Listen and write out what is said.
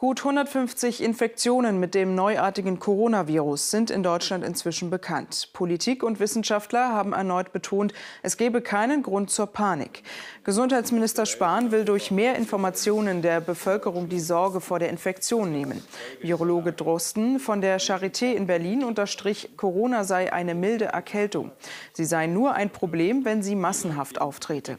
Gut 150 Infektionen mit dem neuartigen Coronavirus sind in Deutschland inzwischen bekannt. Politik und Wissenschaftler haben erneut betont, es gebe keinen Grund zur Panik. Gesundheitsminister Spahn will durch mehr Informationen der Bevölkerung die Sorge vor der Infektion nehmen. Virologe Drosten von der Charité in Berlin unterstrich, Corona sei eine milde Erkältung. Sie sei nur ein Problem, wenn sie massenhaft auftrete.